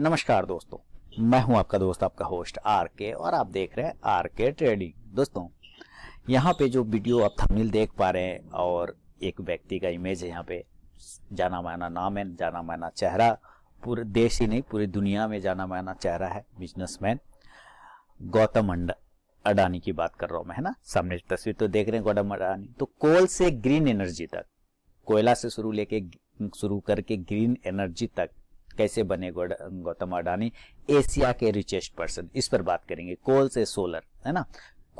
नमस्कार दोस्तों मैं हूं आपका दोस्त आपका होस्ट आर के और आप देख रहे हैं आर के ट्रेडिंग दोस्तों यहाँ पे जो वीडियो आप थंबनेल देख पा रहे हैं और एक व्यक्ति का इमेज है यहाँ पे जाना माना नाम है जाना माना चेहरा पूरे देश ही नहीं पूरी दुनिया में जाना माना चेहरा है बिजनेसमैन गौतम अडानी की बात कर रहा हूँ मैं है ना सामने तस्वीर तो देख रहे हैं गौतम अडानी तो कोल से ग्रीन एनर्जी तक कोयला से शुरू लेके शुरू करके ग्रीन एनर्जी तक कैसे बने गौतम अडानी एशिया के रिचेस्ट पर्सन इस पर बात करेंगे कोल से सोलर है ना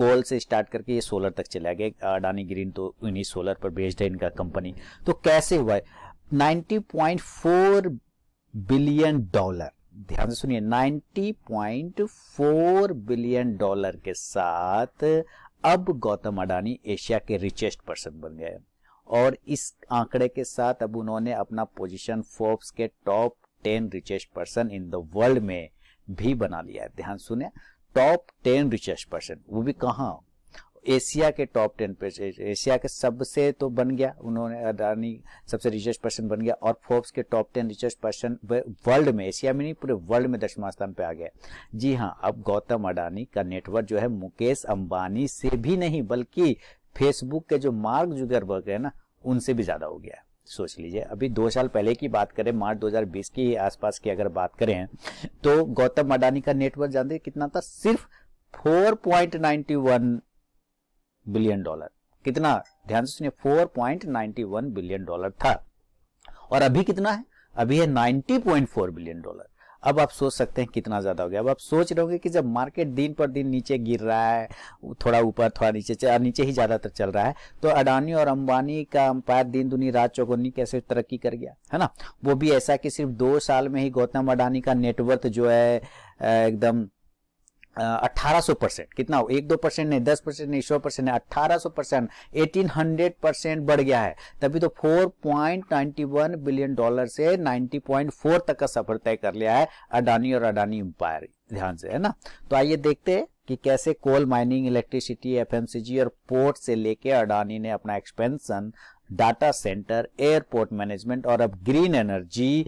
कोल से स्टार्ट करके ये सोलर तक चला गया अडानी ग्रीन तो इन्हीं सोलर पर बेस्ड है इनका कंपनी तो कैसे हुआ है 90.4 बिलियन डॉलर ध्यान से सुनिए 90.4 बिलियन डॉलर के साथ अब गौतम अडानी एशिया के रिचेस्ट पर्सन बन गए और इस आंकड़े के साथ अब उन्होंने अपना पोजीशन फोर्ब्स के top ten richest person in the world में भी बना लिया है ध्यान सुने टॉप टेन रिचेस्ट पर्सन वो भी कहाँ एशिया के टॉप टेन एशिया के सबसे तो बन गया उन्होंने अडानी सबसे रिचेस्ट पर्सन बन गया और फोर्ब्स के top ten richest person world में एशिया में नहीं पूरे वर्ल्ड में दशमा स्थान पर आ गया जी हाँ अब गौतम अडानी का नेटवर्क जो है मुकेश अंबानी से भी नहीं बल्कि फेसबुक के जो मार्ग जुगर वर्ग है ना उनसे भी ज्यादा हो गया सोच लीजिए अभी दो साल पहले की बात करें मार्च 2020 की आसपास की अगर बात करें तो गौतम अडानी का नेटवर्क जानते कितना था सिर्फ 4.91 बिलियन डॉलर कितना ध्यान से सुनिए 4.91 बिलियन डॉलर था और अभी कितना है अभी है 90.4 बिलियन डॉलर अब आप सोच सकते हैं कितना ज़्यादा हो गया अब आप सोच रहे होंगे कि जब मार्केट दिन पर दिन नीचे गिर रहा है थोड़ा ऊपर थोड़ा नीचे नीचे ही ज़्यादातर चल रहा है तो अडानी और अंबानी का अंपायर दिन दुनी राज चौगुनी कैसे तरक्की कर गया है ना वो भी ऐसा कि सिर्फ दो साल में ही गौतम अडानी का नेटवर्थ जो है एकदम 1800 परसेंट कितना हो एक दो परसेंट नहीं दस परसेंट नहीं सौ परसेंट नहीं अट्ठारह सौ परसेंट एटीन हंड्रेड परसेंट बढ़ गया है तभी तो 4.91 बिलियन डॉलर से 90.4 तक का सफर तय कर लिया है अडानी और अडानी एम्पायर ध्यान से है ना तो आइए देखते हैं कि कैसे कोल माइनिंग इलेक्ट्रिसिटी एफ और पोर्ट से लेके अडानी ने अपना expansion data centre airport management और अब ग्रीन एनर्जी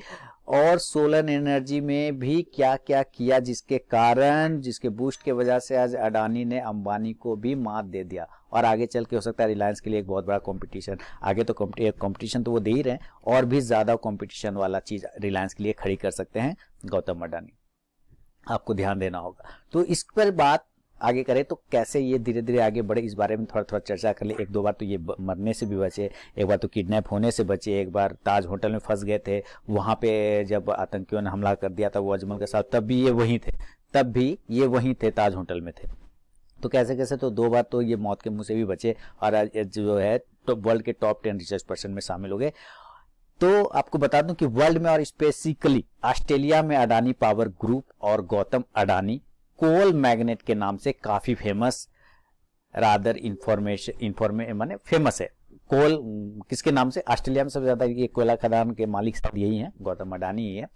और सोलर एनर्जी में भी क्या क्या किया जिसके कारण जिसके बूस्ट के वजह से आज अडानी ने अंबानी को भी मात दे दिया और आगे चल के हो सकता है रिलायंस के लिए एक बहुत बड़ा कंपटीशन आगे तो कंपटीशन तो वो दे ही रहे हैं और भी ज़्यादा कंपटीशन वाला चीज़ रिलायंस के लिए खड़ी कर सकते हैं गौतम अडानी आपको ध्यान देना होगा तो इस पर बात आगे करें तो कैसे ये धीरे धीरे आगे बढ़े इस बारे में थोड़ा थोड़ा चर्चा कर ले एक दो बार तो ये मरने से भी बचे एक बार तो किडनैप होने से बचे एक बार ताज होटल में फंस गए थे वहाँ पे जब आतंकियों ने हमला कर दिया था वो अजमल के साथ तब भी ये वहीं थे तब भी ये वहीं थे ताज होटल में थे तो कैसे कैसे तो दो बार तो ये मौत के मुंह से भी बचे और जो है तो वर्ल्ड के टॉप टेन रिसर्च पर्सन में शामिल हो गए तो आपको बता दूं कि वर्ल्ड में और स्पेसिकली ऑस्ट्रेलिया में अडानी पावर ग्रुप और गौतम अडानी कोल मैग्नेट के नाम से काफी फेमस रादर इंफॉर्मेशन इंफॉर्मे माने फेमस है कोल किसके नाम से ऑस्ट्रेलिया में सबसे ज्यादा ये कोयला खदान के मालिक सब यही हैं गौतम अडानी ही है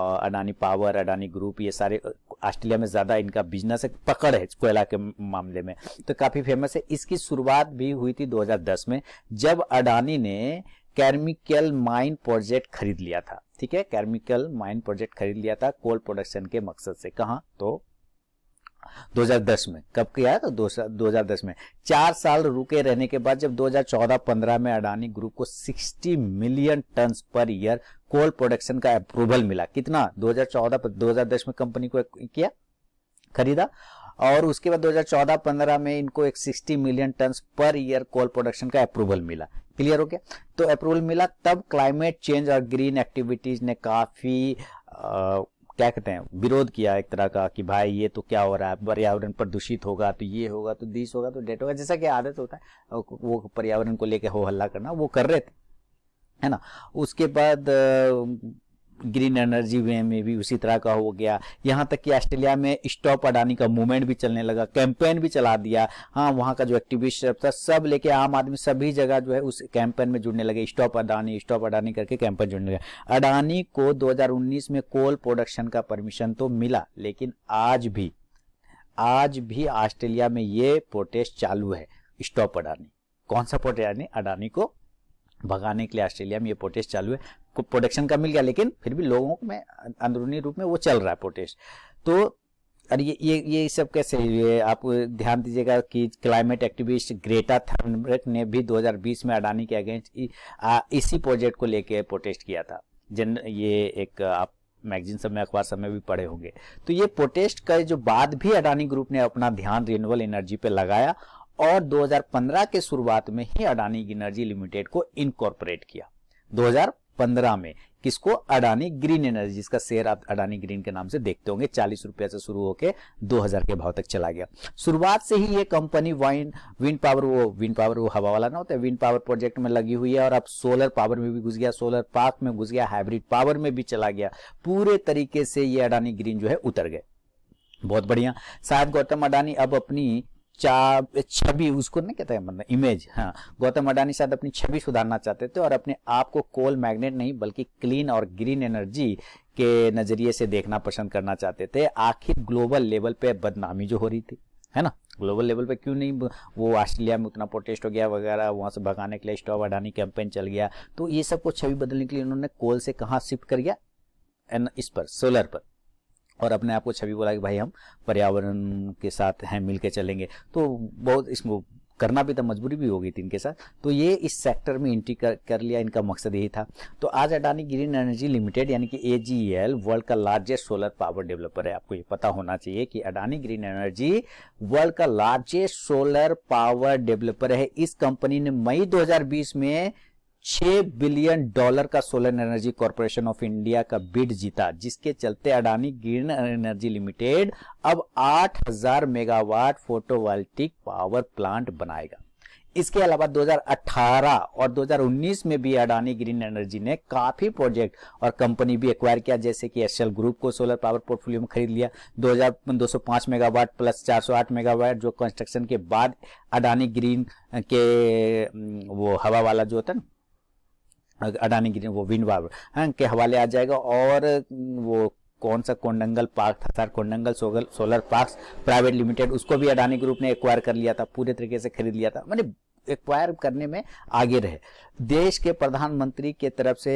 और अडानी पावर अडानी ग्रुप ये सारे ऑस्ट्रेलिया में ज्यादा इनका बिजनेस है पकड़ है कोयला के मामले में तो काफी फेमस है इसकी शुरुआत भी हुई थी 2010 में जब अडानी ने कैरमिकल माइन प्रोजेक्ट खरीद लिया था ठीक है कैरमिकल माइन प्रोजेक्ट खरीद लिया था कोल प्रोडक्शन के मकसद से कहा तो 2010 में कब किया है तो 2010 में चार साल रुके रहने के बाद जब 2014-15 में अडानी ग्रुप को 60 million ton per year coal production का अप्रूवल मिला कितना 2014-2010 में कंपनी को किया खरीदा और उसके बाद 2014-15 में इनको एक 60 million ton per year coal production का अप्रूवल मिला क्लियर हो गया तो अप्रूवल मिला तब क्लाइमेट चेंज और ग्रीन एक्टिविटीज ने काफी आ, क्या कहते हैं विरोध किया एक तरह का कि भाई ये तो क्या हो रहा है पर्यावरण प्रदूषित होगा तो ये होगा तो दिस होगा तो डेट होगा जैसा कि आदत होता है वो पर्यावरण को लेकर हो हल्ला करना वो कर रहे थे है ना उसके बाद ग्रीन एनर्जी वे में भी उसी तरह का हो गया यहाँ तक कि ऑस्ट्रेलिया में स्टॉप अडानी का मूवमेंट भी चलने लगा कैंपेन भी चला दिया हाँ वहाँ का जो एक्टिविस्ट था सब लेके आम आदमी सभी जगह जो है उस कैंपेन में जुड़ने लगे स्टॉप अडानी स्टॉप अडानी करके कैंपेन जुड़ने लगा अडानी को दो में कोल प्रोडक्शन का परमिशन तो मिला लेकिन आज भी आज भी ऑस्ट्रेलिया में ये प्रोटेस्ट चालू है स्टॉप अडानी कौन सा प्रोटेस्ट अडानी को भगाने के लिए ऑस्ट्रेलिया में ये प्रोटेस्ट चालू है को प्रोडक्शन का मिल गया लेकिन फिर भी लोगों में अंदरूनी रूप में वो चल रहा है प्रोटेस्ट तो और ये ये ये सब कैसे ये आप ध्यान दीजिएगा कि क्लाइमेट एक्टिविस्ट ग्रेटा थर्नबर्ग ने भी 2020 में अडानी के अगेंस्ट इसी प्रोजेक्ट को लेके प्रोटेस्ट किया था जन ये एक आप मैगजीन सब में अखबार सब में भी पढ़े होंगे तो ये प्रोटेस्ट का जो बाद भी अडानी ग्रुप ने अपना ध्यान रिन्यूबल एनर्जी पे लगाया और 2015 के शुरुआत में ही अडानी एनर्जी लिमिटेड को इनकॉर्पोरेट किया 2000 2015 में किसको अडानी ग्रीन एनर्जी जिसका शेयर आप अडानी ग्रीन के नाम से देखते होंगे चालीस रुपया से शुरू होकर 2000 के भाव तक चला गया शुरुआत से ही ये कंपनी वाइन विंड पावर वो विंड पावर वो हवा वाला ना होता है विंड पावर प्रोजेक्ट में लगी हुई है और अब सोलर पावर में भी घुस गया सोलर पार्क में घुस गया हाइब्रिड पावर में भी चला गया पूरे तरीके से ये अडानी ग्रीन जो है उतर गए बहुत बढ़िया शायद गौतम अडानी अब अपनी छवि उसको नहीं कहते हैं मतलब इमेज हाँ गौतम अडानी शायद अपनी छवि सुधारना चाहते थे और अपने आप को कोल मैग्नेट नहीं बल्कि क्लीन और ग्रीन एनर्जी के नजरिए से देखना पसंद करना चाहते थे आखिर ग्लोबल लेवल पे बदनामी जो हो रही थी है ना ग्लोबल लेवल पे क्यों नहीं वो ऑस्ट्रेलिया में उतना प्रोटेस्ट हो गया वगैरह वहाँ से भगाने के लिए स्टॉप अडानी कैंपेन चल गया तो ये सब को छवि बदलने के लिए उन्होंने कोल से कहाँ शिफ्ट कर गया इस पर सोलर पर और अपने आप को छवि बोला कि भाई हम पर्यावरण के साथ हैं मिल चलेंगे तो बहुत इसमें करना भी था मजबूरी भी होगी थी इनके साथ तो ये इस सेक्टर में एंट्री कर, कर लिया इनका मकसद यही था तो आज अडानी ग्रीन एनर्जी लिमिटेड यानी कि ए वर्ल्ड का लार्जेस्ट सोलर पावर डेवलपर है आपको ये पता होना चाहिए कि अडानी ग्रीन एनर्जी वर्ल्ड का लार्जेस्ट सोलर पावर डेवलपर है इस कंपनी ने मई दो में 6 बिलियन डॉलर का solar energy corporation of India का बिड जीता जिसके चलते अडानी ग्रीन एनर्जी लिमिटेड अब 8000 मेगावाट फोटोवोल्टिक पावर प्लांट बनाएगा इसके अलावा 2018 और 2019 में भी अडानी ग्रीन एनर्जी ने काफी प्रोजेक्ट और कंपनी भी एक्वायर किया जैसे कि एसएल ग्रुप को सोलर पावर पोर्टफोलियो में खरीद लिया 2205 मेगावाट प्लस 408 मेगावाट जो कंस्ट्रक्शन के बाद अडानी ग्रीन के वो हवा वाला जो होता है अडानी ग्रीन वो विंड पावर हाँ, के हवाले आ जाएगा और वो कौन सा कोंडंगल पार्क था sir Kodangal solar park private limited उसको भी अडानी ग्रुप ने एक्वायर कर लिया था पूरे तरीके से खरीद लिया था मैंने एक्वायर करने में आगे रहे देश के प्रधानमंत्री के तरफ से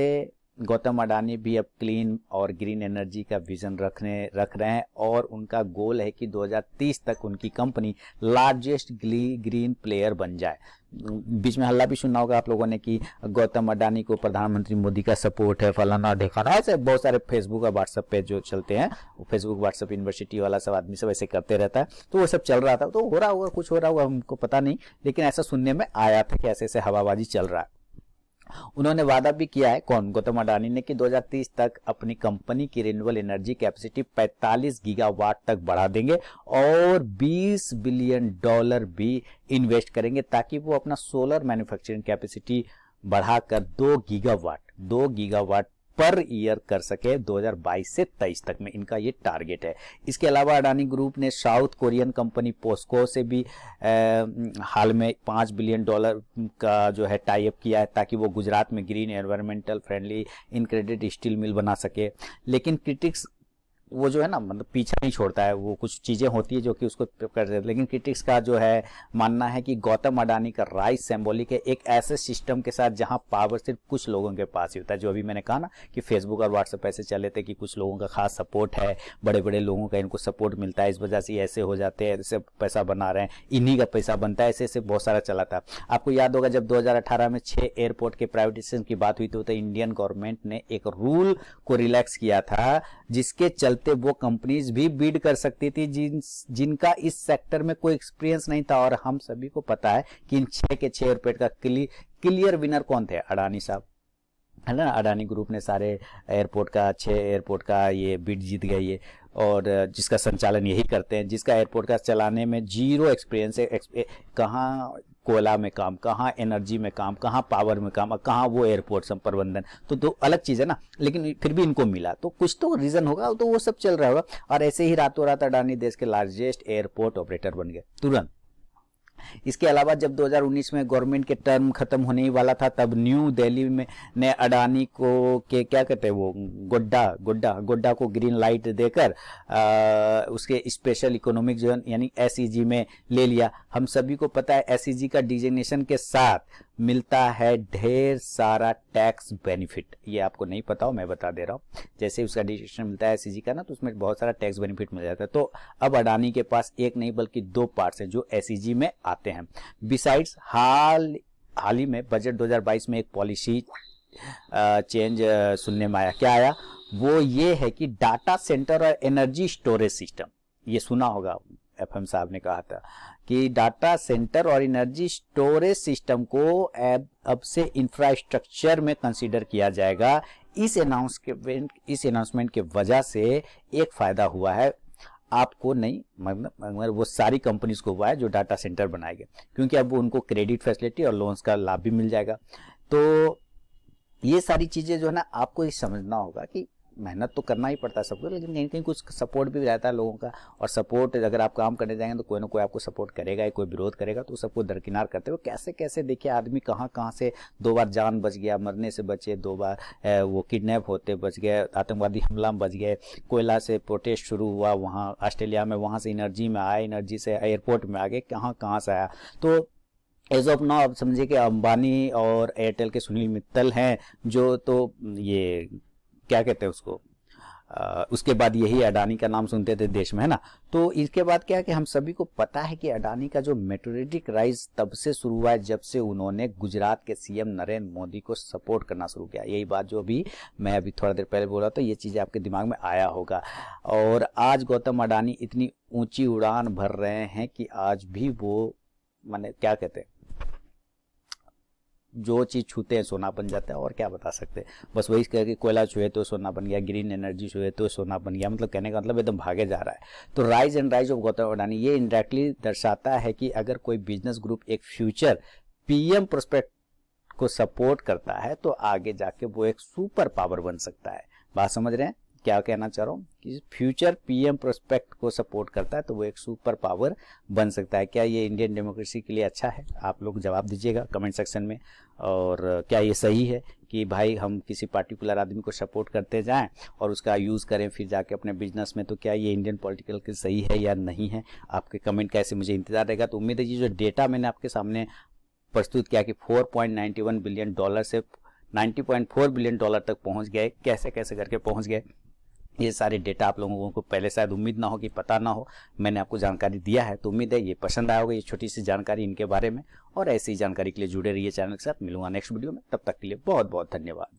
गौतम अडानी भी अब क्लीन और ग्रीन एनर्जी का विजन रखने रख रहे हैं और उनका गोल है कि 2030 तक उनकी कंपनी लार्जेस्ट ग्रीन प्लेयर बन जाए बीच में हल्ला भी सुना होगा आप लोगों ने कि गौतम अडानी को प्रधानमंत्री मोदी का सपोर्ट है फलाना ढिकाना ऐसे बहुत सारे फेसबुक और व्हाट्सएप पे जो चलते हैं फेसबुक व्हाट्सएप यूनिवर्सिटी वाला सब आदमी सब ऐसे करते रहता है तो वो सब चल रहा था तो हो रहा होगा कुछ हो रहा होगा हमको पता नहीं लेकिन ऐसा सुनने में आया था कि ऐसे ऐसे हवाबाजी चल रहा है उन्होंने वादा भी किया है कौन गौतम अडानी ने कि 2030 तक अपनी कंपनी की रिन्यूएबल एनर्जी कैपेसिटी 45 गीगावाट तक बढ़ा देंगे और 20 बिलियन डॉलर भी इन्वेस्ट करेंगे ताकि वो अपना सोलर मैन्युफैक्चरिंग कैपेसिटी बढ़ाकर दो गीगावाट दो गीगावाट पर ईयर कर सके 2022 से 23 तक में इनका ये टारगेट है इसके अलावा अडानी ग्रुप ने साउथ कोरियन कंपनी पोस्को से भी आ, हाल में पाँच बिलियन डॉलर का जो है टाइप किया है ताकि वो गुजरात में ग्रीन एनवायरमेंटल फ्रेंडली इनक्रेडिट स्टील मिल बना सके लेकिन क्रिटिक्स वो जो है ना मतलब पीछा नहीं छोड़ता है वो कुछ चीज़ें होती है जो कि उसको कर देते लेकिन क्रिटिक्स का जो है मानना है कि गौतम अडानी का राइस सेम्बोलिक है एक ऐसे सिस्टम के साथ जहां पावर सिर्फ कुछ लोगों के पास ही होता है जो अभी मैंने कहा ना कि फेसबुक और व्हाट्सएप ऐसे चले थे कि कुछ लोगों का खास सपोर्ट है बड़े बड़े लोगों का इनको सपोर्ट मिलता है इस वजह से ऐसे हो जाते हैं ऐसे पैसा बना रहे हैं इन्हीं का पैसा बनता है ऐसे ऐसे बहुत सारा चला था आपको याद होगा जब दो में छह एयरपोर्ट के प्राइवेटाइजेशन की बात हुई तो इंडियन तो गवर्नमेंट ने एक रूल को रिलैक्स किया था जिसके चलते सकते वो कंपनीज भी बीड कर सकती थी जिन जिनका इस सेक्टर में कोई एक्सपीरियंस नहीं था और हम सभी को पता है कि इन छह के छह रुपये का क्लियर विनर कौन थे अडानी साहब है ना अडानी ग्रुप ने सारे एयरपोर्ट का अच्छे एयरपोर्ट का ये बिट जीत गई है और जिसका संचालन यही करते हैं जिसका एयरपोर्ट का चलाने में जीरो एक्सपीरियंस है कहाँ कोयला में काम कहाँ एनर्जी में काम कहाँ पावर में काम और कहाँ वो एयरपोर्ट सब प्रबंधन तो दो अलग चीज़ है ना लेकिन फिर भी इनको मिला तो कुछ तो रीज़न होगा तो वो सब चल रहा होगा और ऐसे ही रातों रात अडानी देश के लार्जेस्ट एयरपोर्ट ऑपरेटर बन गए तुरंत इसके अलावा जब 2019 में गवर्नमेंट के टर्म खत्म होने वाला था तब न्यू दिल्ली में ने अडानी को के क्या कहते हैं वो गोड्डा गोड्डा गोड्डा को ग्रीन लाइट देकर उसके स्पेशल इकोनॉमिक जोन यानी एस e में ले लिया हम सभी को पता है एस e का डिजिग्नेशन के साथ मिलता है ढेर सारा टैक्स बेनिफिट ये आपको नहीं पता हो मैं बता दे रहा हूँ जैसे उसका डिस्ट्रीब्यूशन मिलता है एस का ना तो उसमें बहुत सारा टैक्स बेनिफिट मिल जाता है तो अब अडानी के पास एक नहीं बल्कि दो पार्ट्स हैं जो एस में आते हैं बिसाइड्स हाल हाल ही में बजट 2022 में एक पॉलिसी चेंज सुनने में आया क्या आया वो ये है कि डाटा सेंटर और एनर्जी स्टोरेज सिस्टम ये सुना होगा आपने एफएम साहब ने कहा था कि डाटा सेंटर और एनर्जी स्टोरेज सिस्टम को अब से इंफ्रास्ट्रक्चर में कंसीडर किया जाएगा इस अनाउंसमेंट इस अनाउंसमेंट के वजह से एक फायदा हुआ है आपको नहीं मतलब वो सारी कंपनीज को हुआ है जो डाटा सेंटर बनाए गए क्योंकि अब उनको क्रेडिट फैसिलिटी और लोन्स का लाभ भी मिल जाएगा तो ये सारी चीजें जो है ना आपको ये समझना होगा कि मेहनत तो करना ही पड़ता है सबको लेकिन कहीं कहीं कुछ सपोर्ट भी रहता है लोगों का और सपोर्ट अगर आप काम करने जाएंगे तो कोई ना कोई आपको सपोर्ट करेगा या कोई विरोध करेगा तो सबको दरकिनार करते हो कैसे कैसे देखिए आदमी कहाँ कहाँ से दो बार जान बच गया मरने से बचे दो बार वो किडनैप होते बच गए आतंकवादी हमला में बच गए कोयला से प्रोटेस्ट शुरू हुआ वहाँ ऑस्ट्रेलिया में वहाँ से एनर्जी में आए एनर्जी से एयरपोर्ट में आ गए कहाँ कहाँ से आया तो एज ऑफ नाउ आप समझिए कि अंबानी और एयरटेल के सुनील मित्तल हैं जो तो ये क्या कहते हैं उसको आ, उसके बाद यही अडानी का नाम सुनते थे देश में है ना तो इसके बाद क्या है कि हम सभी को पता है कि अडानी का जो मेटोरिटिक राइज तब से शुरू हुआ है जब से उन्होंने गुजरात के सीएम नरेंद्र मोदी को सपोर्ट करना शुरू किया यही बात जो अभी मैं अभी थोड़ा देर पहले बोला तो ये चीज़ आपके दिमाग में आया होगा और आज गौतम अडानी इतनी ऊंची उड़ान भर रहे हैं कि आज भी वो मैंने क्या कहते हैं जो चीज़ छूते हैं सोना बन जाता है और क्या बता सकते हैं बस वही कह के कोयला छुए तो सोना बन गया ग्रीन एनर्जी छुए तो सोना बन गया मतलब कहने का मतलब एकदम भागे जा रहा है तो rise and rise of Gautam Adani ये इंडायरेक्टली दर्शाता है कि अगर कोई बिजनेस ग्रुप एक फ्यूचर पीएम प्रोस्पेक्ट को सपोर्ट करता है तो आगे जाके वो एक सुपर पावर बन सकता है बात समझ रहे हैं क्या कहना चाह रहा हूँ कि फ्यूचर पीएम प्रोस्पेक्ट को सपोर्ट करता है तो वो एक सुपर पावर बन सकता है क्या ये इंडियन डेमोक्रेसी के लिए अच्छा है आप लोग जवाब दीजिएगा कमेंट सेक्शन में और क्या ये सही है कि भाई हम किसी पार्टिकुलर आदमी को सपोर्ट करते जाएं और उसका यूज़ करें फिर जाके अपने बिजनेस में तो क्या ये इंडियन पॉलिटिकल के सही है या नहीं है आपके कमेंट कैसे मुझे इंतजार रहेगा तो उम्मीद है ये जो डेटा मैंने आपके सामने प्रस्तुत किया कि फोर बिलियन डॉलर से 90.4 बिलियन डॉलर तक पहुंच गए कैसे कैसे करके पहुंच गए ये सारे डेटा आप लोगों को पहले शायद उम्मीद ना हो कि पता ना हो मैंने आपको जानकारी दिया है तो उम्मीद है ये पसंद आया होगा ये छोटी सी जानकारी इनके बारे में और ऐसी जानकारी के लिए जुड़े रहिए चैनल के साथ मिलूंगा नेक्स्ट वीडियो में तब तक के लिए बहुत बहुत धन्यवाद